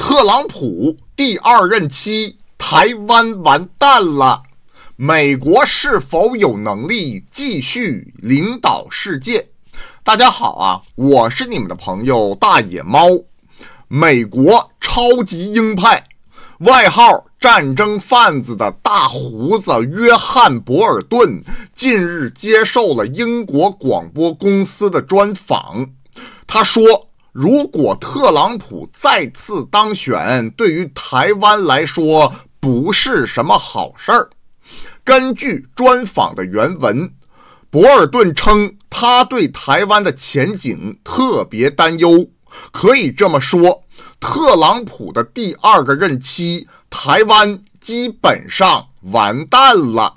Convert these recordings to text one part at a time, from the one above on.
特朗普第二任期，台湾完蛋了。美国是否有能力继续领导世界？大家好啊，我是你们的朋友大野猫。美国超级鹰派，外号“战争贩子”的大胡子约翰·博尔顿近日接受了英国广播公司的专访，他说。如果特朗普再次当选，对于台湾来说不是什么好事儿。根据专访的原文，博尔顿称他对台湾的前景特别担忧。可以这么说，特朗普的第二个任期，台湾基本上完蛋了。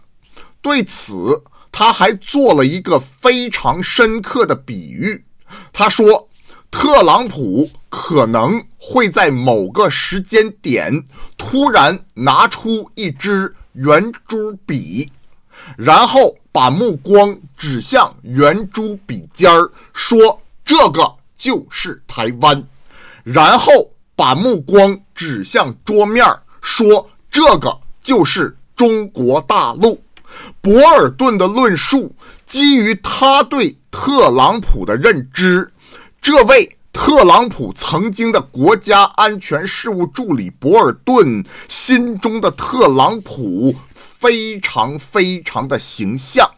对此，他还做了一个非常深刻的比喻。他说。特朗普可能会在某个时间点突然拿出一支圆珠笔，然后把目光指向圆珠笔尖儿，说：“这个就是台湾。”然后把目光指向桌面儿，说：“这个就是中国大陆。”博尔顿的论述基于他对特朗普的认知。这位特朗普曾经的国家安全事务助理博尔顿心中的特朗普非常非常的形象，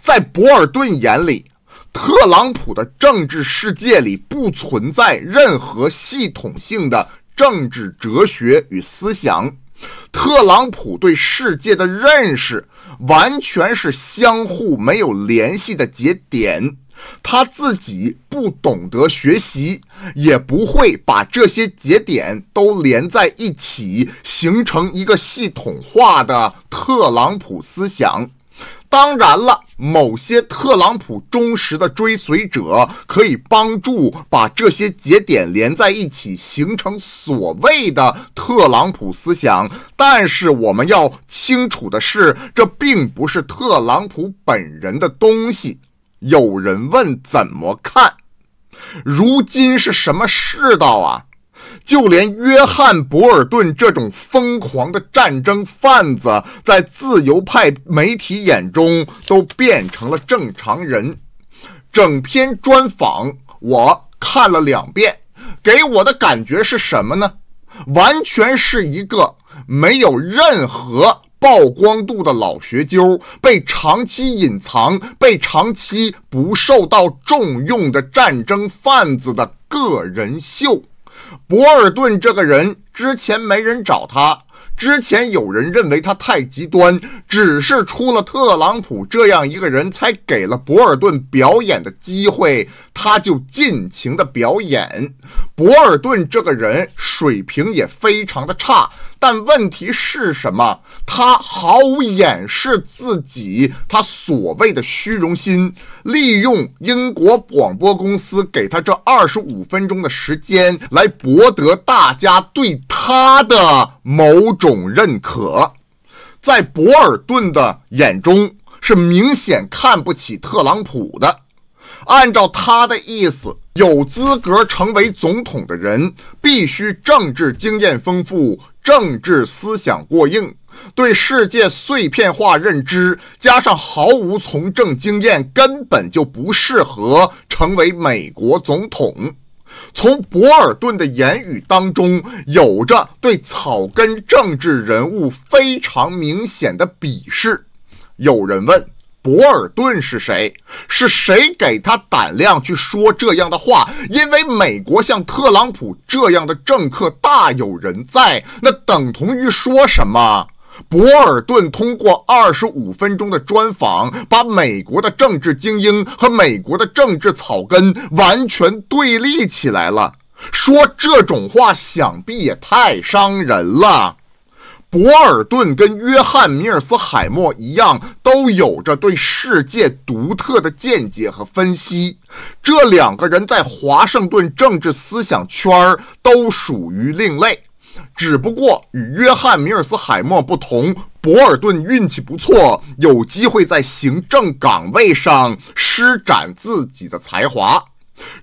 在博尔顿眼里，特朗普的政治世界里不存在任何系统性的政治哲学与思想，特朗普对世界的认识完全是相互没有联系的节点。他自己不懂得学习，也不会把这些节点都连在一起，形成一个系统化的特朗普思想。当然了，某些特朗普忠实的追随者可以帮助把这些节点连在一起，形成所谓的特朗普思想。但是我们要清楚的是，这并不是特朗普本人的东西。有人问怎么看？如今是什么世道啊？就连约翰·博尔顿这种疯狂的战争贩子，在自由派媒体眼中都变成了正常人。整篇专访我看了两遍，给我的感觉是什么呢？完全是一个没有任何。曝光度的老学究，被长期隐藏、被长期不受到重用的战争贩子的个人秀。博尔顿这个人之前没人找他，之前有人认为他太极端，只是出了特朗普这样一个人才给了博尔顿表演的机会，他就尽情的表演。博尔顿这个人水平也非常的差。但问题是什么？他毫无掩饰自己他所谓的虚荣心，利用英国广播公司给他这二十五分钟的时间，来博得大家对他的某种认可。在博尔顿的眼中，是明显看不起特朗普的。按照他的意思。有资格成为总统的人，必须政治经验丰富、政治思想过硬。对世界碎片化认知加上毫无从政经验，根本就不适合成为美国总统。从博尔顿的言语当中，有着对草根政治人物非常明显的鄙视。有人问。博尔顿是谁？是谁给他胆量去说这样的话？因为美国像特朗普这样的政客大有人在，那等同于说什么？博尔顿通过二十五分钟的专访，把美国的政治精英和美国的政治草根完全对立起来了。说这种话，想必也太伤人了。博尔顿跟约翰·米尔斯海默一样，都有着对世界独特的见解和分析。这两个人在华盛顿政治思想圈儿都属于另类。只不过与约翰·米尔斯海默不同，博尔顿运气不错，有机会在行政岗位上施展自己的才华。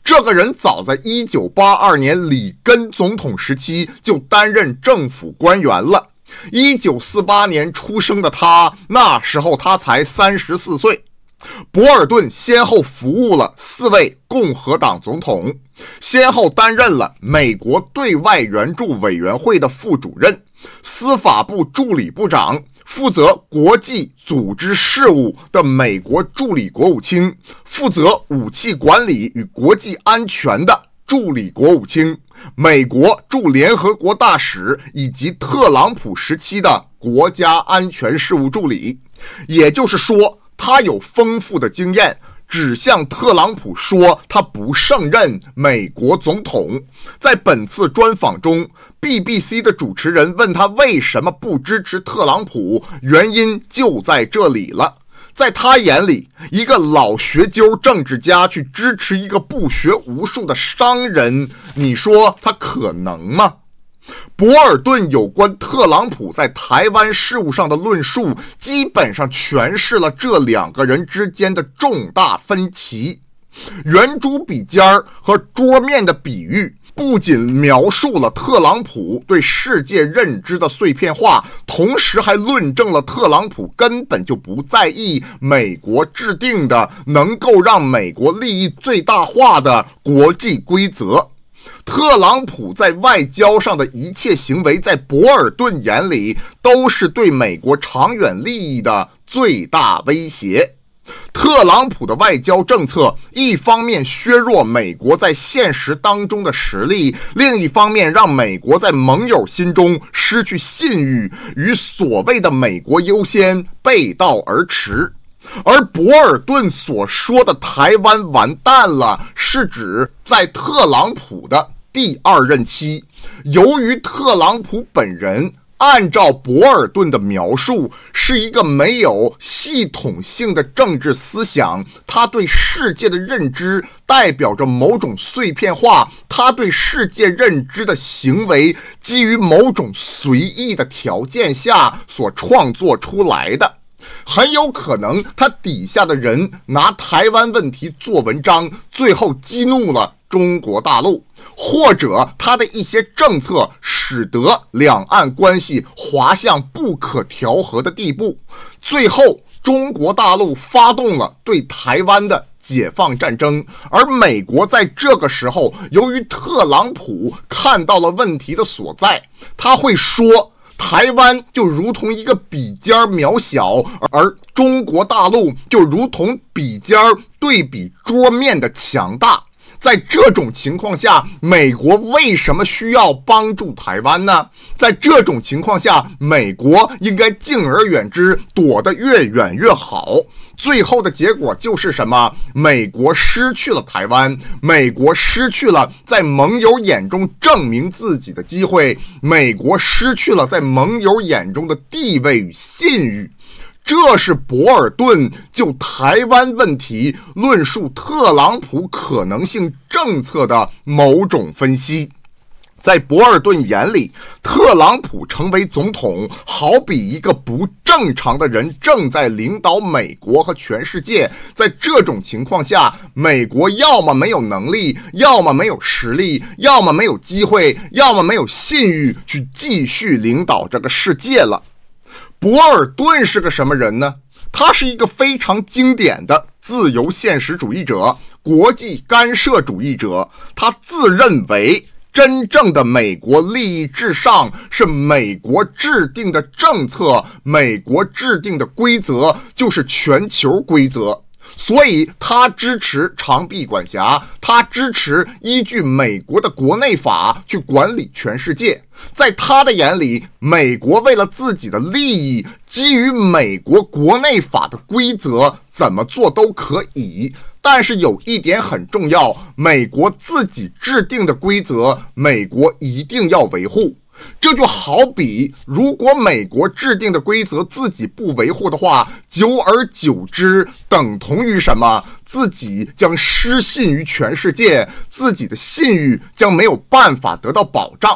这个人早在1982年里根总统时期就担任政府官员了。1948年出生的他，那时候他才34岁。博尔顿先后服务了四位共和党总统，先后担任了美国对外援助委员会的副主任、司法部助理部长、负责国际组织事务的美国助理国务卿、负责武器管理与国际安全的助理国务卿。美国驻联合国大使以及特朗普时期的国家安全事务助理，也就是说，他有丰富的经验，指向特朗普说他不胜任美国总统。在本次专访中，BBC 的主持人问他为什么不支持特朗普，原因就在这里了。在他眼里，一个老学究政治家去支持一个不学无术的商人，你说他可能吗？博尔顿有关特朗普在台湾事务上的论述，基本上诠释了这两个人之间的重大分歧。圆珠笔尖儿和桌面的比喻。不仅描述了特朗普对世界认知的碎片化，同时还论证了特朗普根本就不在意美国制定的能够让美国利益最大化的国际规则。特朗普在外交上的一切行为，在博尔顿眼里都是对美国长远利益的最大威胁。特朗普的外交政策，一方面削弱美国在现实当中的实力，另一方面让美国在盟友心中失去信誉，与所谓的“美国优先”背道而驰。而博尔顿所说的“台湾完蛋了”，是指在特朗普的第二任期，由于特朗普本人。按照博尔顿的描述，是一个没有系统性的政治思想。他对世界的认知代表着某种碎片化，他对世界认知的行为基于某种随意的条件下所创作出来的。很有可能，他底下的人拿台湾问题做文章，最后激怒了。中国大陆或者他的一些政策，使得两岸关系滑向不可调和的地步。最后，中国大陆发动了对台湾的解放战争，而美国在这个时候，由于特朗普看到了问题的所在，他会说：“台湾就如同一个笔尖儿渺小，而中国大陆就如同笔尖儿对比桌面的强大。”在这种情况下，美国为什么需要帮助台湾呢？在这种情况下，美国应该敬而远之，躲得越远越好。最后的结果就是什么？美国失去了台湾，美国失去了在盟友眼中证明自己的机会，美国失去了在盟友眼中的地位与信誉。这是博尔顿就台湾问题论述特朗普可能性政策的某种分析。在博尔顿眼里，特朗普成为总统，好比一个不正常的人正在领导美国和全世界。在这种情况下，美国要么没有能力，要么没有实力，要么没有机会，要么没有信誉去继续领导这个世界了。博尔顿是个什么人呢？他是一个非常经典的自由现实主义者、国际干涉主义者。他自认为真正的美国利益至上，是美国制定的政策，美国制定的规则就是全球规则。所以，他支持长臂管辖，他支持依据美国的国内法去管理全世界。在他的眼里，美国为了自己的利益，基于美国国内法的规则，怎么做都可以。但是有一点很重要，美国自己制定的规则，美国一定要维护。这就好比，如果美国制定的规则自己不维护的话，久而久之，等同于什么？自己将失信于全世界，自己的信誉将没有办法得到保障。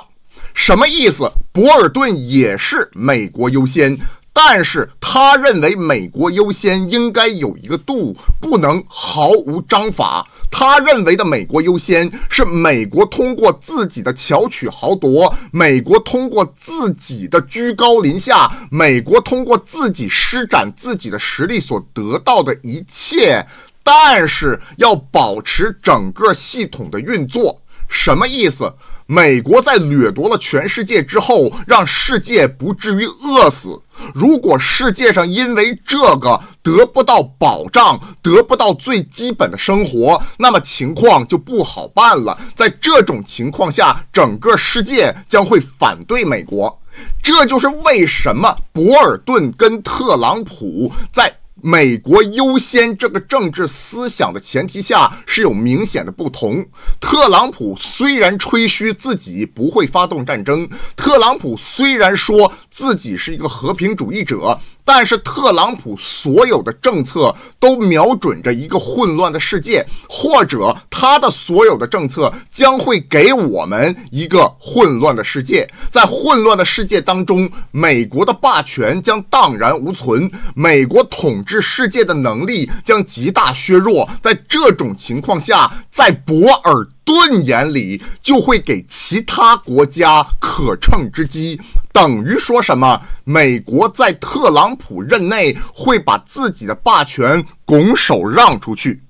什么意思？博尔顿也是美国优先。但是他认为美国优先应该有一个度，不能毫无章法。他认为的美国优先是美国通过自己的巧取豪夺，美国通过自己的居高临下，美国通过自己施展自己的实力所得到的一切，但是要保持整个系统的运作。什么意思？美国在掠夺了全世界之后，让世界不至于饿死。如果世界上因为这个得不到保障，得不到最基本的生活，那么情况就不好办了。在这种情况下，整个世界将会反对美国。这就是为什么博尔顿跟特朗普在。美国优先这个政治思想的前提下是有明显的不同。特朗普虽然吹嘘自己不会发动战争，特朗普虽然说自己是一个和平主义者。但是特朗普所有的政策都瞄准着一个混乱的世界，或者他的所有的政策将会给我们一个混乱的世界。在混乱的世界当中，美国的霸权将荡然无存，美国统治世界的能力将极大削弱。在这种情况下，在博尔顿眼里，就会给其他国家可乘之机。等于说什么？美国在特朗普任内会把自己的霸权拱手让出去？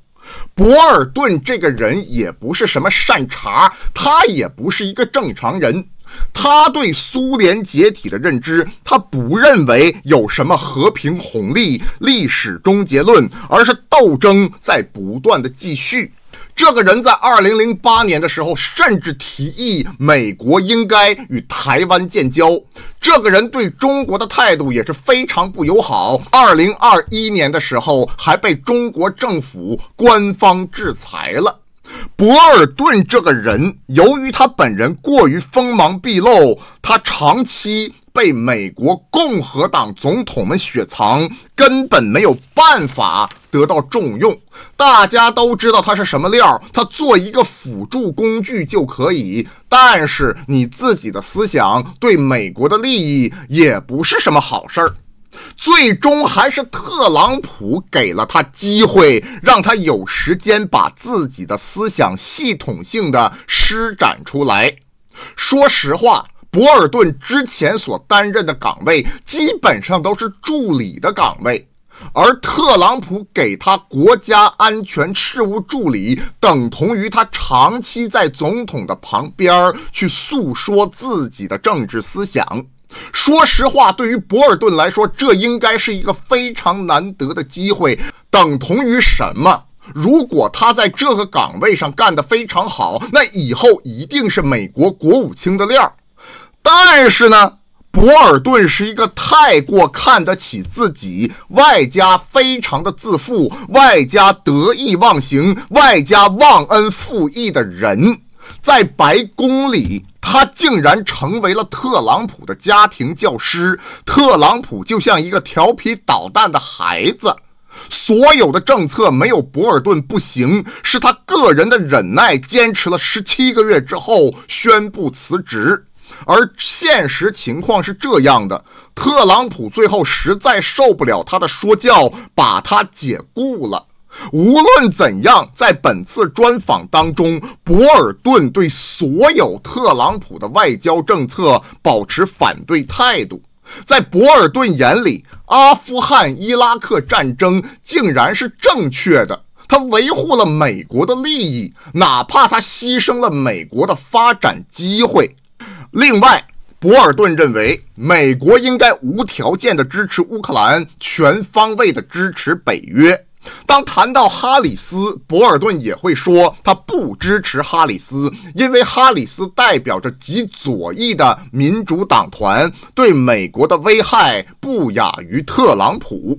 博尔顿这个人也不是什么善茬，他也不是一个正常人。他对苏联解体的认知，他不认为有什么和平红利、历史终结论，而是斗争在不断的继续。这个人在二零零八年的时候，甚至提议美国应该与台湾建交。这个人对中国的态度也是非常不友好。二零二一年的时候，还被中国政府官方制裁了。博尔顿这个人，由于他本人过于锋芒毕露，他长期被美国共和党总统们雪藏，根本没有办法得到重用。大家都知道他是什么料，他做一个辅助工具就可以。但是你自己的思想对美国的利益也不是什么好事儿。最终还是特朗普给了他机会，让他有时间把自己的思想系统性的施展出来。说实话，博尔顿之前所担任的岗位基本上都是助理的岗位，而特朗普给他国家安全事务助理，等同于他长期在总统的旁边去诉说自己的政治思想。说实话，对于博尔顿来说，这应该是一个非常难得的机会，等同于什么？如果他在这个岗位上干得非常好，那以后一定是美国国务卿的料。但是呢，博尔顿是一个太过看得起自己，外加非常的自负，外加得意忘形，外加忘恩负义的人，在白宫里。他竟然成为了特朗普的家庭教师。特朗普就像一个调皮捣蛋的孩子，所有的政策没有博尔顿不行。是他个人的忍耐，坚持了十七个月之后宣布辞职。而现实情况是这样的：特朗普最后实在受不了他的说教，把他解雇了。无论怎样，在本次专访当中，博尔顿对所有特朗普的外交政策保持反对态度。在博尔顿眼里，阿富汗、伊拉克战争竟然是正确的，他维护了美国的利益，哪怕他牺牲了美国的发展机会。另外，博尔顿认为，美国应该无条件的支持乌克兰，全方位的支持北约。当谈到哈里斯，博尔顿也会说他不支持哈里斯，因为哈里斯代表着极左翼的民主党团，对美国的危害不亚于特朗普。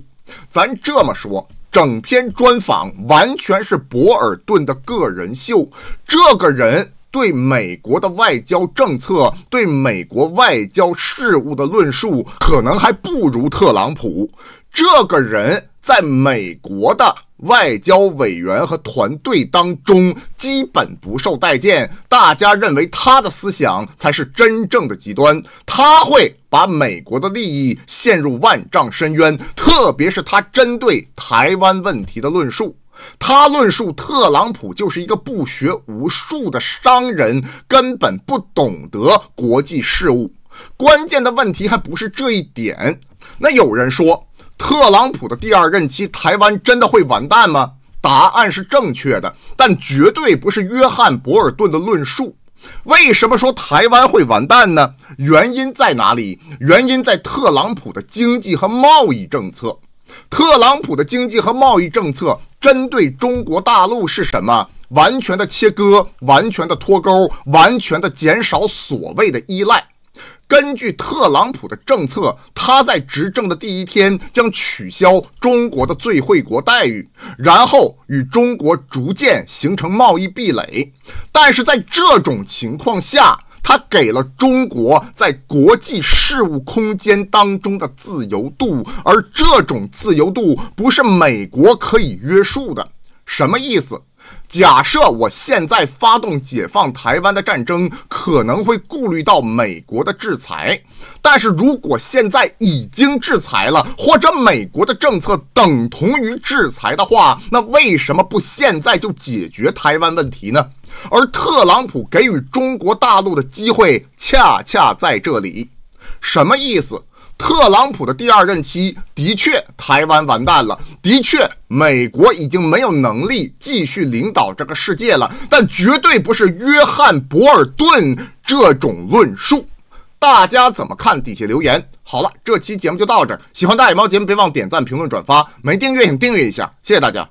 咱这么说，整篇专访完全是博尔顿的个人秀。这个人对美国的外交政策、对美国外交事务的论述，可能还不如特朗普。这个人。在美国的外交委员和团队当中，基本不受待见。大家认为他的思想才是真正的极端，他会把美国的利益陷入万丈深渊。特别是他针对台湾问题的论述，他论述特朗普就是一个不学无术的商人，根本不懂得国际事务。关键的问题还不是这一点。那有人说。特朗普的第二任期，台湾真的会完蛋吗？答案是正确的，但绝对不是约翰·博尔顿的论述。为什么说台湾会完蛋呢？原因在哪里？原因在特朗普的经济和贸易政策。特朗普的经济和贸易政策针对中国大陆是什么？完全的切割，完全的脱钩，完全的减少所谓的依赖。根据特朗普的政策，他在执政的第一天将取消中国的最惠国待遇，然后与中国逐渐形成贸易壁垒。但是在这种情况下，他给了中国在国际事务空间当中的自由度，而这种自由度不是美国可以约束的。什么意思？假设我现在发动解放台湾的战争，可能会顾虑到美国的制裁。但是如果现在已经制裁了，或者美国的政策等同于制裁的话，那为什么不现在就解决台湾问题呢？而特朗普给予中国大陆的机会恰恰在这里，什么意思？特朗普的第二任期的确，台湾完蛋了，的确，美国已经没有能力继续领导这个世界了，但绝对不是约翰·博尔顿这种论述。大家怎么看？底下留言。好了，这期节目就到这。喜欢大野猫节目，别忘点赞、评论、转发。没订阅请订阅一下，谢谢大家。